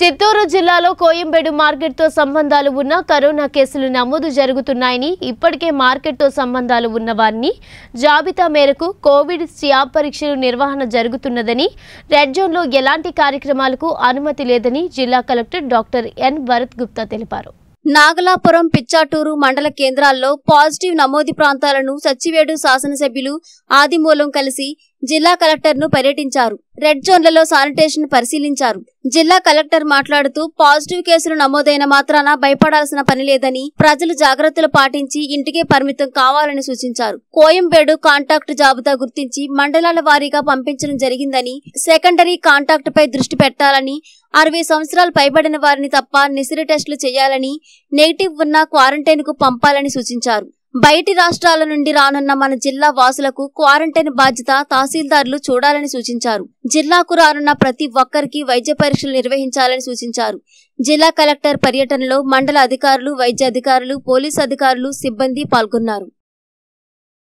చిత్తూరు జిల్లాలో కోయంబేడు మార్కెట్తో సంబంధాలు ఉన్న కరోనా కేసులు నమోదు జరుగుతున్నాయని ఇప్పటికే మార్కెట్తో సంబంధాలు ఉన్న వారిని జాబితా మేరకు కోవిడ్ స్యాబ్ పరీక్షలు నిర్వహణ జరుగుతున్నదని రెడ్ జోన్లో ఎలాంటి కార్యక్రమాలకు అనుమతి లేదని జిల్లా collector doctor N Bharat Gupta తెలిపారు నాగలాపురం పిచ్చాటూరు మండల కేంద్రాల్లో పాజిటివ్ నమోదు ప్రాంతాలను సచ్చివేడు శాసనసభ్యులు ఆదిమూలం కలిసి జిల్లా కలెక్టర్ను పర్యటించారు రెడ్ జోన్లలో శానిటేషన్ పరిశీలించారు జిల్లా కలెక్టర్ మాట్లాడుతూ పాజిటివ్ కేసులు నమోదైన మాత్రాన భయపడాల్సిన పని లేదని ప్రజలు జాగ్రత్తలు పాటించి ఇంటికే పరిమితం కావాలని సూచించారు కోయంబేడు కాంటాక్ట్ జాబితా గుర్తించి మండలాల వారీగా పంపించడం జరిగిందని సెకండరీ కాంటాక్ట్ పై దృష్టి పెట్టాలని అరవై సంవత్సరాలు పైబడిన వారిని తప్ప నిసిరి టెస్టులు చేయాలని నెగిటివ్ ఉన్న క్వారంటైన్ కు పంపాలని సూచించారు బయటి రాష్ట్రాల నుండి రానున్న మన జిల్లా వాసులకు క్వారంటైన్ బాధ్యత తహసీల్దార్లు చూడాలని సూచించారు జిల్లాకు రానున్న ప్రతి ఒక్కరికి వైద్య పరీక్షలు నిర్వహించాలని సూచించారు జిల్లా కలెక్టర్ పర్యటనలో మండల అధికారులు వైద్య అధికారులు పోలీసు అధికారులు సిబ్బంది పాల్గొన్నారు